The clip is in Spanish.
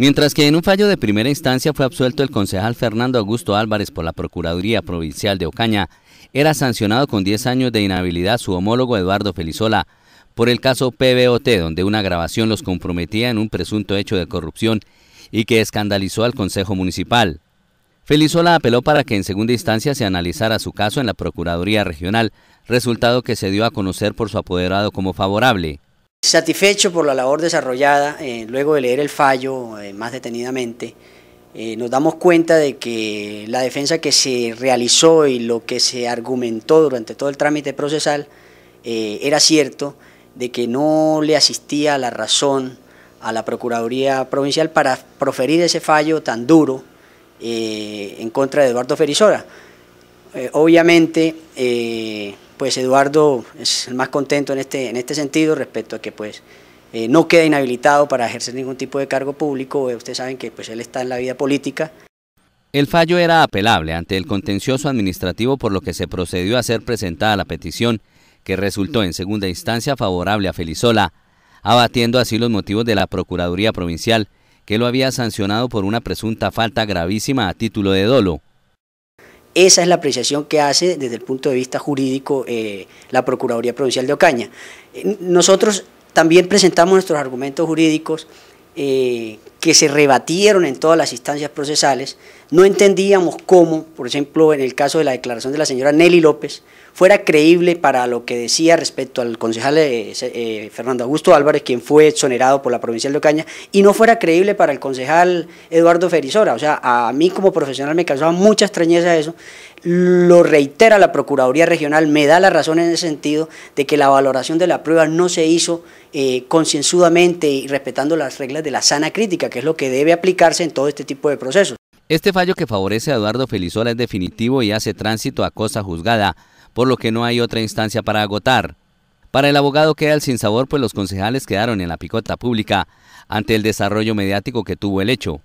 Mientras que en un fallo de primera instancia fue absuelto el concejal Fernando Augusto Álvarez por la Procuraduría Provincial de Ocaña, era sancionado con 10 años de inhabilidad su homólogo Eduardo Felizola por el caso PBOT, donde una grabación los comprometía en un presunto hecho de corrupción y que escandalizó al Consejo Municipal. Felizola apeló para que en segunda instancia se analizara su caso en la Procuraduría Regional, resultado que se dio a conocer por su apoderado como favorable. Satisfecho por la labor desarrollada, eh, luego de leer el fallo eh, más detenidamente, eh, nos damos cuenta de que la defensa que se realizó y lo que se argumentó durante todo el trámite procesal era cierto, de que no le asistía la razón a la Procuraduría Provincial para proferir ese fallo tan duro en contra de Eduardo Ferizora. obviamente, pues Eduardo es el más contento en este, en este sentido respecto a que pues eh, no queda inhabilitado para ejercer ningún tipo de cargo público, eh, ustedes saben que pues él está en la vida política. El fallo era apelable ante el contencioso administrativo por lo que se procedió a hacer presentada la petición, que resultó en segunda instancia favorable a Felizola, abatiendo así los motivos de la Procuraduría Provincial, que lo había sancionado por una presunta falta gravísima a título de dolo. Esa es la apreciación que hace desde el punto de vista jurídico eh, la Procuraduría Provincial de Ocaña. Eh, nosotros también presentamos nuestros argumentos jurídicos eh, que se rebatieron en todas las instancias procesales, no entendíamos cómo, por ejemplo, en el caso de la declaración de la señora Nelly López, fuera creíble para lo que decía respecto al concejal eh, eh, Fernando Augusto Álvarez, quien fue exonerado por la Provincia de Ocaña, y no fuera creíble para el concejal Eduardo Ferizora. O sea, a mí como profesional me causaba mucha extrañeza eso. Lo reitera la Procuraduría Regional, me da la razón en ese sentido de que la valoración de la prueba no se hizo eh, concienzudamente y respetando las reglas de la sana crítica que es lo que debe aplicarse en todo este tipo de procesos. Este fallo que favorece a Eduardo Felizola es definitivo y hace tránsito a cosa juzgada, por lo que no hay otra instancia para agotar. Para el abogado queda el sinsabor, pues los concejales quedaron en la picota pública ante el desarrollo mediático que tuvo el hecho.